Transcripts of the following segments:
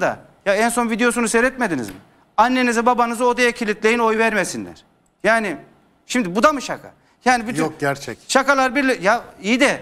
da ya en son videosunu seyretmediniz mi? Annenizi babanızı odaya kilitleyin oy vermesinler. Yani şimdi bu da mı şaka? Yani bütün Yok gerçek. Şakalar bir ya iyi de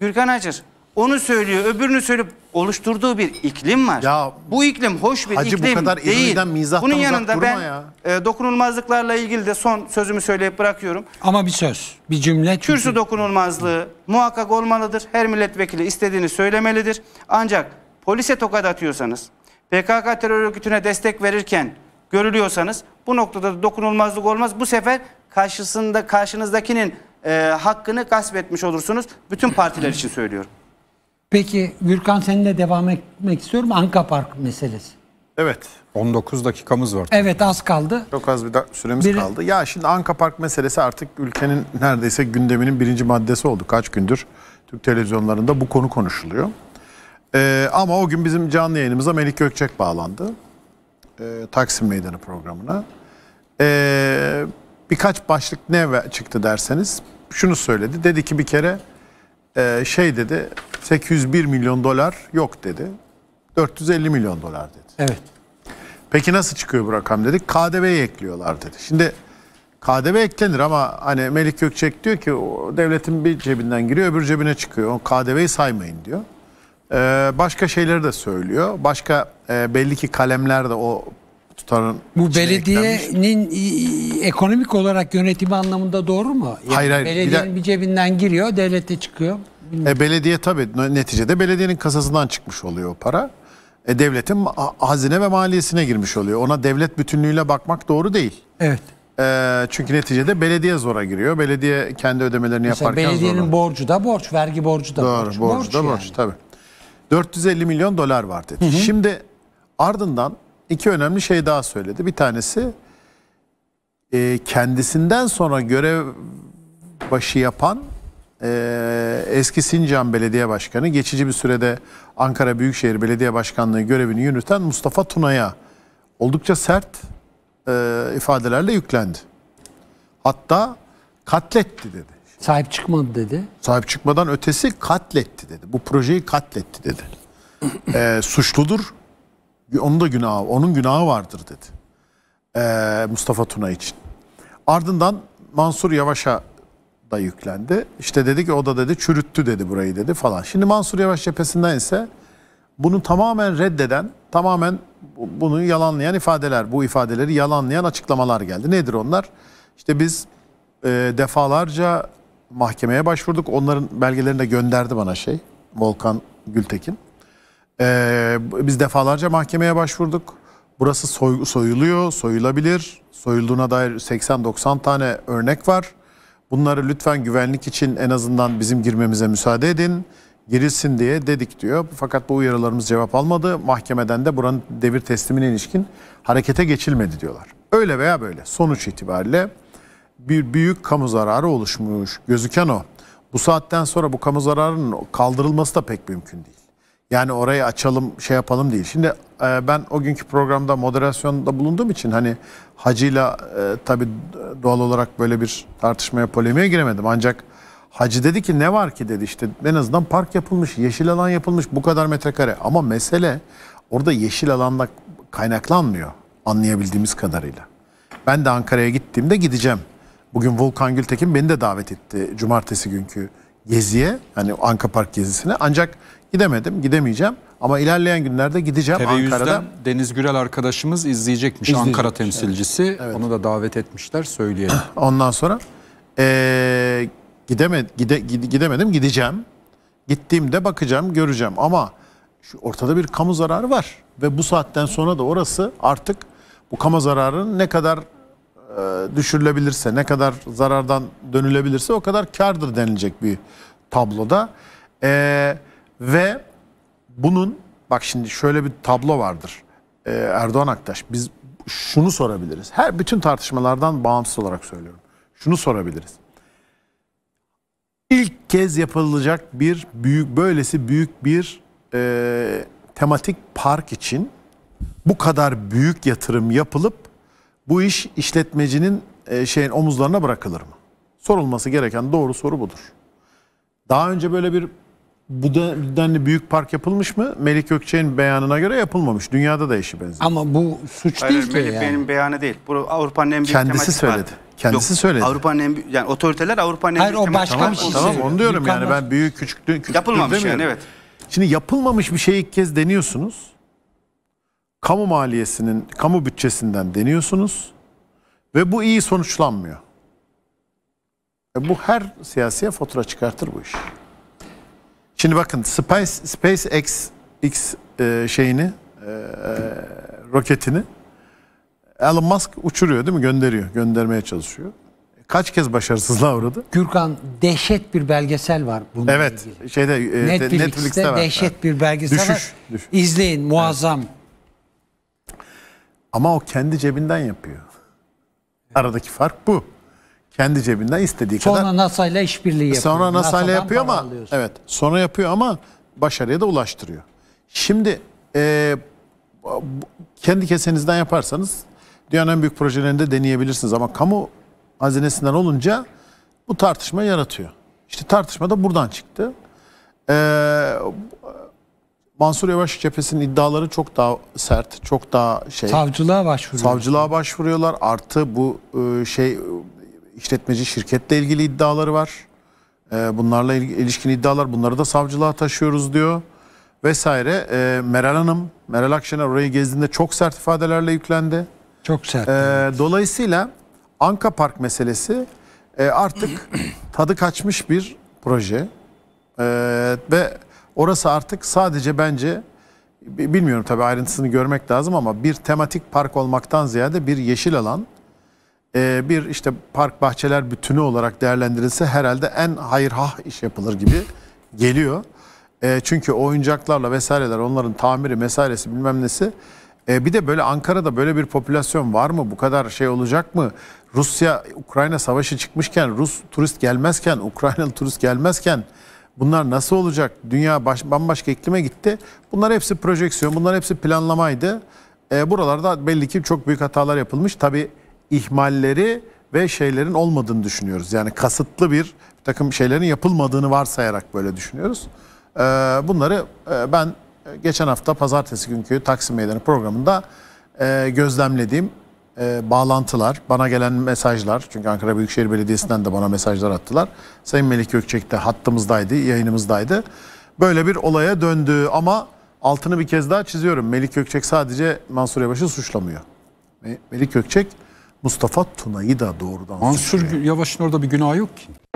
Gürkan Acır onu söylüyor, öbürünü söylüyor. Oluşturduğu bir iklim var. Ya, bu iklim hoş bir hacı iklim değil. bu kadar değil. elinizden mizahtan Bunun yanında ben ya. e, dokunulmazlıklarla ilgili de son sözümü söyleyip bırakıyorum. Ama bir söz, bir cümle. Çünkü... Kürsü dokunulmazlığı muhakkak olmalıdır. Her milletvekili istediğini söylemelidir. Ancak polise tokat atıyorsanız, PKK terör örgütüne destek verirken görülüyorsanız bu noktada da dokunulmazlık olmaz. Bu sefer karşısında karşınızdakinin e, hakkını gasp etmiş olursunuz. Bütün partiler için söylüyorum. Peki Gürkan seninle devam etmek istiyorum. Anka Park meselesi. Evet. 19 dakikamız var. Evet az kaldı. Çok az bir da süremiz bir... kaldı. Ya şimdi Anka Park meselesi artık ülkenin neredeyse gündeminin birinci maddesi oldu. Kaç gündür Türk televizyonlarında bu konu konuşuluyor. Ee, ama o gün bizim canlı yayınımıza Melik Gökçek bağlandı. Ee, Taksim Meydanı programına. Ee, birkaç başlık ne çıktı derseniz şunu söyledi. Dedi ki bir kere e, şey dedi 801 milyon dolar yok dedi. 450 milyon dolar dedi. Evet. Peki nasıl çıkıyor bu rakam dedik. KDV'yi ekliyorlar dedi. Şimdi KDV eklenir ama hani Melik Gökçek diyor ki o devletin bir cebinden giriyor öbür cebine çıkıyor. O KDV'yi saymayın diyor. Ee, başka şeyleri de söylüyor. Başka e, belli ki kalemler de o tutarın Bu belediyenin eklenmiş. ekonomik olarak yönetimi anlamında doğru mu? Yani hayır hayır. Belediyenin bir, de... bir cebinden giriyor, devlete çıkıyor. E, belediye tabii neticede belediyenin kasasından çıkmış oluyor o para. E, devletin hazine ve maliyesine girmiş oluyor. Ona devlet bütünlüğüyle bakmak doğru değil. Evet. E, çünkü neticede belediye zora giriyor. Belediye kendi ödemelerini Mesela yaparken belediyenin zorlanıyor. borcu da borç, vergi borcu da doğru, borç. Doğru, borcu borç da yani. borç tabii. 450 milyon dolar var dedi. Hı hı. Şimdi ardından iki önemli şey daha söyledi. Bir tanesi e, kendisinden sonra görev başı yapan e, eski Sincan Belediye Başkanı geçici bir sürede Ankara Büyükşehir Belediye Başkanlığı görevini yürüten Mustafa Tuna'ya oldukça sert e, ifadelerle yüklendi. Hatta katletti dedi. Sahip çıkmadı dedi. Sahip çıkmadan ötesi katletti dedi. Bu projeyi katletti dedi. e, suçludur. Onun da günahı, onun günahı vardır dedi. E, Mustafa Tuna için. Ardından Mansur Yavaş'a da yüklendi. İşte dedi ki o da dedi çürüttü dedi burayı dedi falan. Şimdi Mansur Yavaş cephesinden ise bunu tamamen reddeden, tamamen bunu yalanlayan ifadeler, bu ifadeleri yalanlayan açıklamalar geldi. Nedir onlar? İşte biz e, defalarca mahkemeye başvurduk. Onların belgelerini de gönderdi bana şey Volkan Gültekin. Ee, biz defalarca mahkemeye başvurduk. Burası soy, soyuluyor, soyulabilir. Soyulduğuna dair 80-90 tane örnek var. Bunları lütfen güvenlik için en azından bizim girmemize müsaade edin. Girilsin diye dedik diyor. Fakat bu uyarılarımız cevap almadı. Mahkemeden de buranın devir teslimine ilişkin harekete geçilmedi diyorlar. Öyle veya böyle sonuç itibariyle bir büyük kamu zararı oluşmuş. Gözüken o. Bu saatten sonra bu kamu zararının kaldırılması da pek mümkün değil. Yani orayı açalım şey yapalım değil. Şimdi e, ben o günkü programda moderasyonda bulunduğum için hani hacıyla e, tabi doğal olarak böyle bir tartışmaya polemiğe giremedim. Ancak hacı dedi ki ne var ki dedi işte en azından park yapılmış, yeşil alan yapılmış bu kadar metrekare. Ama mesele orada yeşil alanda kaynaklanmıyor anlayabildiğimiz kadarıyla. Ben de Ankara'ya gittiğimde gideceğim. Bugün Volkan Gültekin beni de davet etti cumartesi günkü geziye. Hani Anka Park gezisine. Ancak gidemedim, gidemeyeceğim. Ama ilerleyen günlerde gideceğim TV Ankara'da. Deniz Gürel arkadaşımız izleyecekmiş, izleyecekmiş Ankara temsilcisi. evet. Onu da davet etmişler söyleyelim. Ondan sonra ee, gideme, gide, gidemedim gideceğim. Gittiğimde bakacağım göreceğim ama şu ortada bir kamu zararı var. Ve bu saatten sonra da orası artık bu kamu zararının ne kadar e, düşürülebilirse, ne kadar zarardan dönülebilirse o kadar kardır denilecek bir tabloda. E, ve bunun, bak şimdi şöyle bir tablo vardır e, Erdoğan Aktaş. Biz şunu sorabiliriz. Her bütün tartışmalardan bağımsız olarak söylüyorum. Şunu sorabiliriz. İlk kez yapılacak bir büyük böylesi büyük bir e, tematik park için bu kadar büyük yatırım yapılıp bu iş işletmecinin e, şeyin omuzlarına bırakılır mı? Sorulması gereken doğru soru budur. Daha önce böyle bir bu denli büyük park yapılmış mı? Melik Gökçe'nin beyanına göre yapılmamış. Dünyada da eşi benziyor. Ama bu suç Hayır, değil ki Melik yani. Bey'in beyanı değil. Bu Avrupa'nın en büyük Kendisi söyledi. Var. Kendisi Yok, söyledi. Avrupa'nın en büyük, yani otoriteler Avrupa'nın en Hayır, büyük o başka tamam, bir şey Tamam onu diyorum Yukarıdan. yani ben büyük küçük, küçük yapılmamış yani evet. Şimdi yapılmamış bir şey ilk kez deniyorsunuz kamu maliyesinin, kamu bütçesinden deniyorsunuz ve bu iyi sonuçlanmıyor. E bu her siyasiye fatura çıkartır bu iş. Şimdi bakın Space, SpaceX X e, şeyini e, roketini Elon Musk uçuruyor değil mi? Gönderiyor. Göndermeye çalışıyor. Kaç kez başarısızlığa uğradı? Gürkan dehşet bir belgesel var bununla evet, ilgili. Evet. Şeyde, e, Netflix'te, Netflix'te var. dehşet bir belgesel düşüş, var. Düşüş. İzleyin muazzam. Evet. Ama o kendi cebinden yapıyor. Aradaki fark bu. Kendi cebinden istediği sonra kadar. Sonra NASA ile işbirliği yapıyor. Sonra NASA ile yapıyor ama alıyorsun. evet. Sonra yapıyor ama başarıya da ulaştırıyor. Şimdi e, kendi kesenizden yaparsanız dünyanın en büyük projelerinde deneyebilirsiniz ama kamu hazinesinden olunca bu tartışma yaratıyor. İşte tartışma da buradan çıktı. Ee, Mansur Yavaş cephesinin iddiaları çok daha sert, çok daha şey. Savcılığa başvuruyorlar. Savcılığa başvuruyorlar. Artı bu e, şey işletmeci şirketle ilgili iddiaları var. E, bunlarla ilişkin iddialar. Bunları da savcılığa taşıyoruz diyor vesaire. E, Meral Hanım, Meral Akşener orayı gezdiğinde çok sert ifadelerle yüklendi. Çok sert. Evet. Dolayısıyla Anka Park meselesi artık tadı kaçmış bir proje. Ve Orası artık sadece bence bilmiyorum tabii ayrıntısını görmek lazım ama bir tematik park olmaktan ziyade bir yeşil alan e, bir işte park bahçeler bütünü olarak değerlendirilse herhalde en hayır hayırhah iş yapılır gibi geliyor. E, çünkü oyuncaklarla vesaireler onların tamiri mesairesi bilmem nesi e, bir de böyle Ankara'da böyle bir popülasyon var mı? Bu kadar şey olacak mı? Rusya Ukrayna savaşı çıkmışken Rus turist gelmezken Ukraynalı turist gelmezken Bunlar nasıl olacak? Dünya baş, bambaşka iklime gitti. Bunlar hepsi projeksiyon, bunlar hepsi planlamaydı. E, buralarda belli ki çok büyük hatalar yapılmış. Tabii ihmalleri ve şeylerin olmadığını düşünüyoruz. Yani kasıtlı bir takım şeylerin yapılmadığını varsayarak böyle düşünüyoruz. E, bunları e, ben geçen hafta pazartesi günkü Taksim Meydanı programında e, gözlemlediğim e, bağlantılar, bana gelen mesajlar, çünkü Ankara Büyükşehir Belediyesi'nden de bana mesajlar attılar. Sayın Melik Gökçek de hattımızdaydı, yayınımızdaydı. Böyle bir olaya döndü ama altını bir kez daha çiziyorum. Melik Gökçek sadece Mansur Yavaş'ı suçlamıyor. Melik Gökçek Mustafa Tuna'yı da doğrudan Mansur suçluyor. Yavaş'ın orada bir günahı yok ki.